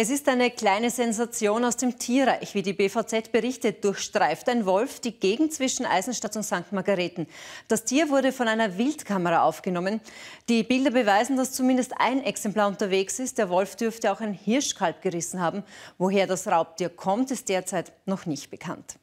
Es ist eine kleine Sensation aus dem Tierreich, wie die BVZ berichtet. Durchstreift ein Wolf die Gegend zwischen Eisenstadt und St. Margareten. Das Tier wurde von einer Wildkamera aufgenommen. Die Bilder beweisen, dass zumindest ein Exemplar unterwegs ist. Der Wolf dürfte auch ein Hirschkalb gerissen haben. Woher das Raubtier kommt, ist derzeit noch nicht bekannt.